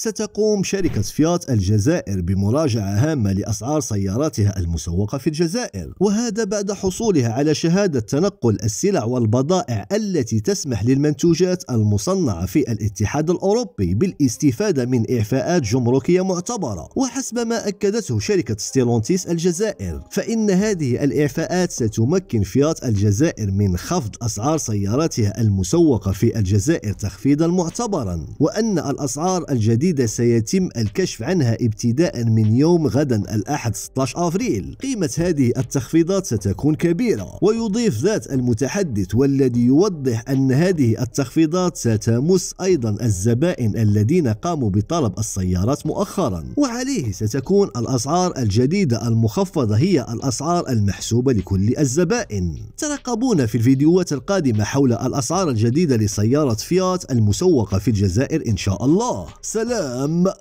ستقوم شركة فيات الجزائر بمراجعة هامة لأسعار سياراتها المسوقة في الجزائر وهذا بعد حصولها على شهادة تنقل السلع والبضائع التي تسمح للمنتوجات المصنعة في الاتحاد الأوروبي بالاستفادة من إعفاءات جمركية معتبرة وحسب ما أكدته شركة ستيلونتيس الجزائر فإن هذه الإعفاءات ستمكن فيات الجزائر من خفض أسعار سياراتها المسوقة في الجزائر تخفيضا معتبرا وأن الأسعار الجديدة جديدة سيتم الكشف عنها ابتداء من يوم غدا الأحد 16 أفريل قيمة هذه التخفيضات ستكون كبيرة ويضيف ذات المتحدث والذي يوضح أن هذه التخفيضات ستمس أيضا الزبائن الذين قاموا بطلب السيارات مؤخرا وعليه ستكون الأسعار الجديدة المخفضة هي الأسعار المحسوبة لكل الزبائن ترقبونا في الفيديوهات القادمة حول الأسعار الجديدة لسيارة فيات المسوقة في الجزائر إن شاء الله سلام Um.